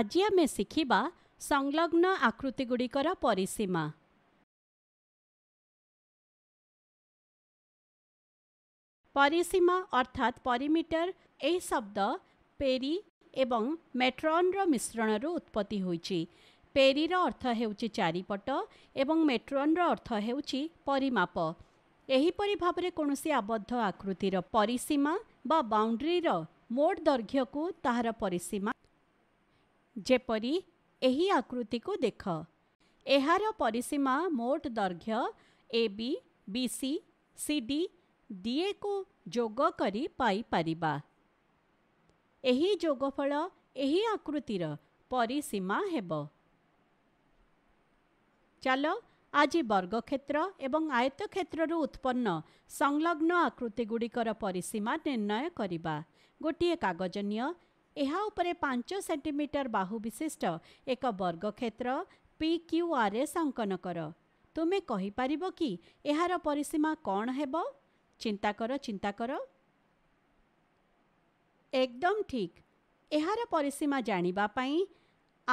ଆଜି ଆମେ ଶିଖିବା ସଂଲଗ୍ନ ଆକୃତିଗୁଡ଼ିକର ପରିସୀମା ପରିସୀମା ଅର୍ଥାତ୍ ପରିମିଟର ଏହି ଶବ୍ଦ ପେରି ଏବଂ ମେଟ୍ରନ୍ର ମିଶ୍ରଣରୁ ଉତ୍ପତ୍ତି ହୋଇଛି ପେରିର ଅର୍ଥ ହେଉଛି ଚାରିପଟ ଏବଂ ମେଟ୍ରନ୍ର ଅର୍ଥ ହେଉଛି ପରିମାପ ଏହିପରି ଭାବରେ କୌଣସି ଆବଦ୍ଧ ଆକୃତିର ପରିସୀମା ବା ବାଉଣ୍ଡ୍ରିର ମୋଟ ଦୈର୍ଘ୍ୟକୁ ତାହାର ପରିସୀମା ଯେପରି ଏହି ଆକୃତିକୁ ଦେଖ ଏହାର ପରିସୀମା ମୋଟ ଦୈର୍ଘ୍ୟ A B B C C D ଡିଏକୁ ଯୋଗ କରି ପାଇପାରିବା ଏହି ଯୋଗଫଳ ଏହି ଆକୃତିର ପରିସୀମା ହେବ ଚାଲ ଆଜି ବର୍ଗକ୍ଷେତ୍ର ଏବଂ ଆୟତକ୍ଷେତ୍ରରୁ ଉତ୍ପନ୍ନ ସଂଲଗ୍ନ ଆକୃତିଗୁଡ଼ିକର ପରିସୀମା ନିର୍ଣ୍ଣୟ କରିବା ଗୋଟିଏ କାଗଜନୀୟ ଏହା ଉପରେ ପାଞ୍ଚ ସେଣ୍ଟିମିଟର ବାହୁ ବିଶିଷ୍ଟ ଏକ ବର୍ଗକ୍ଷେତ୍ର ପି କ୍ୟୁ ଆର୍ ଏସ୍ ଅଙ୍କନ କର ତୁମେ କହିପାରିବ କି ଏହାର ପରିସୀମା କ'ଣ ହେବ ଚିନ୍ତା କର ଚିନ୍ତା କର ଏକଦମ୍ ଠିକ୍ ଏହାର ପରିସୀମା ଜାଣିବା ପାଇଁ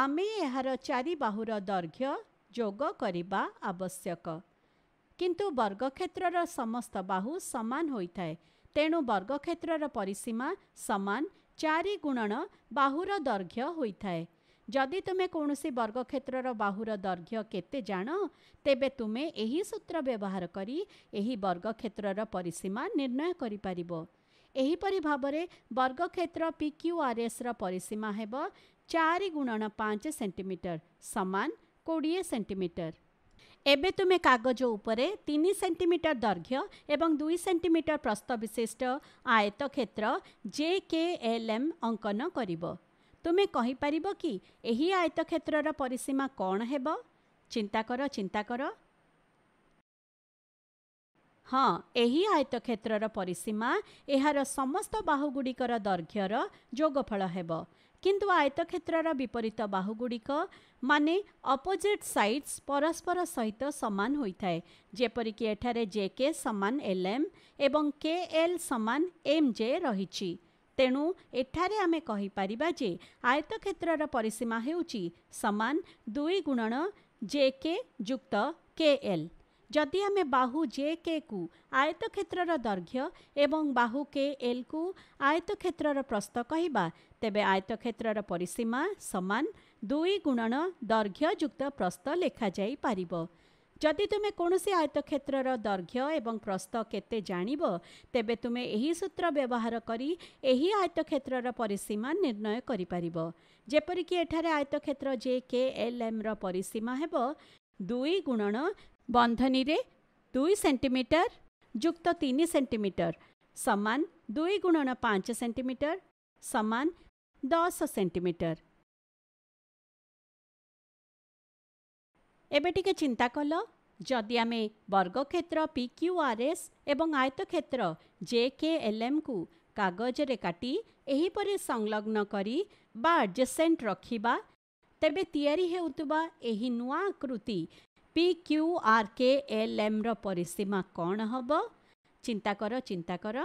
ଆମେ ଏହାର ଚାରି ବାହୁର ଦୈର୍ଘ୍ୟ ଯୋଗ କରିବା ଆବଶ୍ୟକ କିନ୍ତୁ ବର୍ଗକ୍ଷେତ୍ରର ସମସ୍ତ ବାହୁ ସମାନ ହୋଇଥାଏ ତେଣୁ ବର୍ଗକ୍ଷେତ୍ରର ପରିସୀମା ସମାନ चारि गुणन बाह्र दैर्घ्य हुँदै जति ती बर्ग क्षेत्र बाहु दैर्घ्ये जाण तेबे यही सूत्र व्यवहारक यही बर्ग क्षेत्र परिसीमा निर्णय गरिपरि भावना बर्गक्षेत्र पिक्युआरएस र परिसीमा चार गुणन पाँच सेन्टिमिटर समान किडिए सेन्टिमिटर ଏବେ ତୁମେ କାଗଜ ଉପରେ ତିନି ସେଣ୍ଟିମିଟର ଦୈର୍ଘ୍ୟ ଏବଂ ଦୁଇ ସେଣ୍ଟିମିଟର ପ୍ରସ୍ତ ବିଶିଷ୍ଟ ଆୟତ କ୍ଷେତ୍ର ଜେ କେ ଏଲ୍ ଏମ୍ ଅଙ୍କନ କରିବ ତୁମେ କହିପାରିବ କି ଏହି ଆୟତ କ୍ଷେତ୍ରର ପରିସୀମା କ'ଣ ହେବ ଚିନ୍ତା କର ଚିନ୍ତା କର ହଁ ଏହି ଆୟତକ୍ଷେତ୍ରର ପରିସୀମା ଏହାର ସମସ୍ତ ବାହୁଗୁଡ଼ିକର ଦୈର୍ଘ୍ୟର ଯୋଗଫଳ ହେବ କିନ୍ତୁ ଆୟତକ୍ଷେତ୍ରର ବିପରୀତ ବାହୁଗୁଡ଼ିକ ମାନେ ଅପୋଜିଟ୍ ସାଇଡ୍ସ ପରସ୍ପର ସହିତ ସମାନ ହୋଇଥାଏ ଯେପରିକି ଏଠାରେ ଜେ କେ ସମାନ ଏଲ୍ ଏମ୍ ଏବଂ କେ ଏଲ୍ ସମାନ ଏମ୍ ଜେ ରହିଛି ତେଣୁ ଏଠାରେ ଆମେ କହିପାରିବା ଯେ ଆୟତକ୍ଷେତ୍ରର ପରିସୀମା ହେଉଛି ସମାନ ଦୁଇ ଗୁଣନ ଜେ କେ ଯୁକ୍ତ କେ ଏଲ୍ ଯଦି ଆମେ ବାହୁ ଜେ କେ କୁ ଆୟତକ୍ଷେତ୍ରର ଦୈର୍ଘ୍ୟ ଏବଂ ବାହୁ କେ ଏଲ୍ କୁ ଆୟତକ୍ଷେତ୍ରର ପ୍ରସ୍ତ କହିବା ତେବେ ଆୟତକ୍ଷେତ୍ରର ପରିସୀମା ସମାନ ଦୁଇ ଗୁଣନ ଦୈର୍ଘ୍ୟଯୁକ୍ତ ପ୍ରସ୍ତ ଲେଖାଯାଇପାରିବ ଯଦି ତୁମେ କୌଣସି ଆୟତକ୍ଷେତ୍ରର ଦୈର୍ଘ୍ୟ ଏବଂ ପ୍ରସ୍ତ କେତେ ଜାଣିବ ତେବେ ତୁମେ ଏହି ସୂତ୍ର ବ୍ୟବହାର କରି ଏହି ଆୟତକ୍ଷେତ୍ରର ପରିସୀମା ନିର୍ଣ୍ଣୟ କରିପାରିବ ଯେପରିକି ଏଠାରେ ଆୟତକ୍ଷେତ୍ର ଜେ କେ ଏଲ୍ ଏମ୍ର ପରିସୀମା ହେବ ଦୁଇ ଗୁଣନ ବନ୍ଧନୀରେ ଦୁଇ ସେଣ୍ଟିମିଟର ଯୁକ୍ତ ତିନି ସେଣ୍ଟିମିଟର ସମାନ ଦୁଇ ଗୁଣନ ପାଞ୍ଚ ସେଣ୍ଟିମିଟର ସମାନ ଦଶ ସେଣ୍ଟିମିଟର ଏବେ ଟିକେ ଚିନ୍ତା କଲ ଯଦି ଆମେ ବର୍ଗକ୍ଷେତ୍ର ପି କ୍ୟୁ ଆର୍ ଏସ୍ ଏବଂ ଆୟତକ୍ଷେତ୍ର ଜେ କେ ଏଲ୍ ଏମ୍କୁ କାଗଜରେ କାଟି ଏହିପରି ସଂଲଗ୍ନ କରି ବା ଆଡ଼ଜେସେଣ୍ଟ ରଖିବା ତେବେ ତିଆରି ହେଉଥିବା ଏହି ନୂଆ ଆକୃତି ଆର୍ ପିକ୍ୟୁଆର୍କେଏଲ୍ଏମ୍ର ପରିସୀମା କ'ଣ ହେବ ଚିନ୍ତା କର ଚିନ୍ତା କର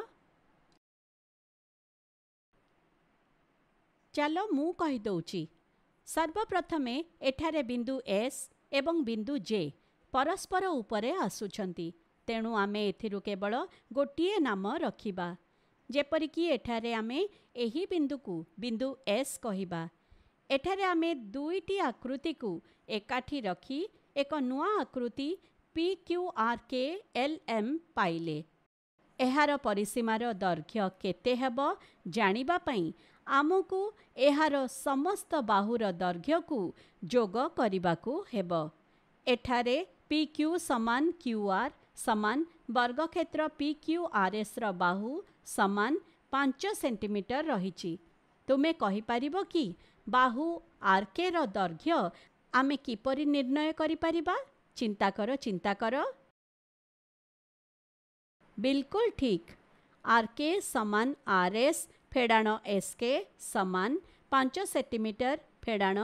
ଚାଲ ମୁଁ କହିଦେଉଛି ସର୍ବପ୍ରଥମେ ଏଠାରେ ବିନ୍ଦୁ ଏସ୍ ଏବଂ ବିନ୍ଦୁ ଜେ ପରସ୍ପର ଉପରେ ଆସୁଛନ୍ତି ତେଣୁ ଆମେ ଏଥିରୁ କେବଳ ଗୋଟିଏ ନାମ ରଖିବା ଯେପରିକି ଏଠାରେ ଆମେ ଏହି ବିନ୍ଦୁକୁ ବିନ୍ଦୁ ଏସ୍ କହିବା ଏଠାରେ ଆମେ ଦୁଇଟି ଆକୃତିକୁ ଏକାଠି ରଖି ଏକ ନୂଆ ଆକୃତି P Q R K L M ପାଇଲେ ଏହାର ପରିସୀମାର ଦୈର୍ଘ୍ୟ କେତେ ହେବ ଜାଣିବା ପାଇଁ ଆମକୁ ଏହାର ସମସ୍ତ ବାହୁର ଦୈର୍ଘ୍ୟକୁ ଯୋଗ କରିବାକୁ ହେବ ଏଠାରେ ପି କ୍ୟୁ ସମାନ କ୍ୟୁ ଆର୍ ସମାନ ବର୍ଗକ୍ଷେତ୍ର ପି କ୍ୟୁ ଆର୍ ଏସ୍ର ବାହୁ ସମାନ ପାଞ୍ଚ ସେଣ୍ଟିମିଟର ରହିଛି ତୁମେ କହିପାରିବ କି ବାହୁ ଆର୍କେର ଦୈର୍ଘ୍ୟ ଆମେ କିପରି ନିର୍ଣ୍ଣୟ କରିପାରିବା ଚିନ୍ତା କର ଚିନ୍ତା କର बिल्कुल ठीक आरके के सामान आर एस फेडाण एसके के सामान पांच सेंटीमीटर फेडाण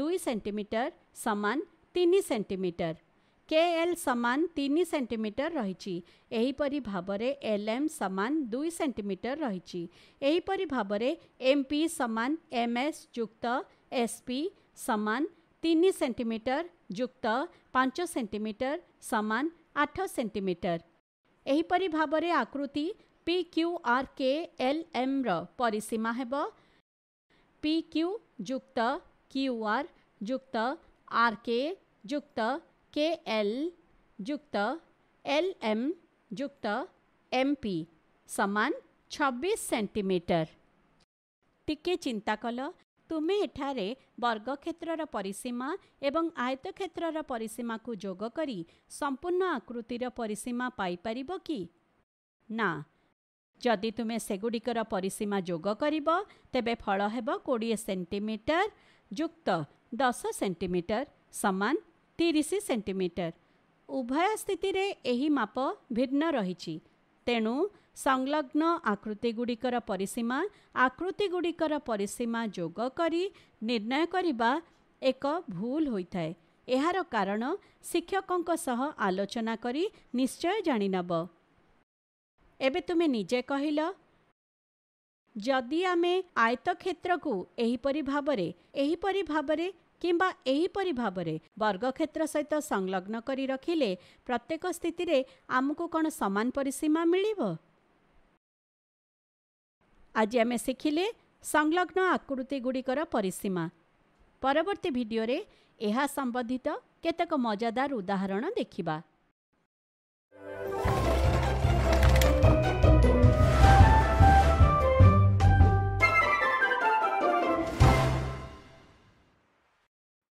दुई सेंटीमीटर सामान तीन सेंटीमीटर के एल सामान तीन सेंटीमीटर रही भाव एल एम सामान दुई सेमिटर रहीपरि भाव में एम पी सामान एम एस युक्त एसपी सामान तीन सेंटीमीटर युक्त पांच सेंटीमीटर सामान आठ सेंटीमीटर यहीपर भाव आकृति P Q R K L M रिसीमा हो पी क्यू युक्त क्यू आर युक्त आर के युक्त के एल युक्त एल एम युक्त एम पी सामान छब्बीस सेंटीमीटर टिके चिंता कल ତୁମେ ଏଠାରେ ବର୍ଗକ୍ଷେତ୍ରର ପରିସୀମା ଏବଂ ଆୟତକ୍ଷେତ୍ରର ପରିସୀମାକୁ ଯୋଗ କରି ସମ୍ପୂର୍ଣ୍ଣ ଆକୃତିର ପରିସୀମା ପାଇପାରିବ କି ନା ଯଦି ତୁମେ ସେଗୁଡ଼ିକର ପରିସୀମା ଯୋଗ କରିବ ତେବେ ଫଳ ହେବ କୋଡ଼ିଏ ସେଣ୍ଟିମିଟର ଯୁକ୍ତ ଦଶ ସେଣ୍ଟିମିଟର ସମାନ ତିରିଶ ସେଣ୍ଟିମିଟର ଉଭୟ ସ୍ଥିତିରେ ଏହି ମାପ ଭିନ୍ନ ରହିଛି ତେଣୁ ସଂଲଗ୍ନ ଆକୃତିଗୁଡ଼ିକର ପରିସୀମା ଆକୃତିଗୁଡ଼ିକର ପରିସୀମା ଯୋଗ କରି ନିର୍ଣ୍ଣୟ କରିବା ଏକ ଭୁଲ ହୋଇଥାଏ ଏହାର କାରଣ ଶିକ୍ଷକଙ୍କ ସହ ଆଲୋଚନା କରି ନିଶ୍ଚୟ ଜାଣିନେବ ଏବେ ତୁମେ ନିଜେ କହିଲ ଯଦି ଆମେ ଆୟତକ୍ଷେତ୍ରକୁ ଏହିପରି ଭାବରେ ଏହିପରି ଭାବରେ କିମ୍ବା ଏହିପରି ଭାବରେ ବର୍ଗକ୍ଷେତ୍ର ସହିତ ସଂଲଗ୍ନ କରି ରଖିଲେ ପ୍ରତ୍ୟେକ ସ୍ଥିତିରେ ଆମକୁ କ'ଣ ସମାନ ପରିସୀମା ମିଳିବ ଆଜି ଆମେ ଶିଖିଲେ ସଂଲଗ୍ନ ଆକୃତିଗୁଡ଼ିକର ପରିସୀମା ପରବର୍ତ୍ତୀ ଭିଡ଼ିଓରେ ଏହା ସମ୍ବନ୍ଧିତ କେତେକ ମଜାଦାର ଉଦାହରଣ ଦେଖିବା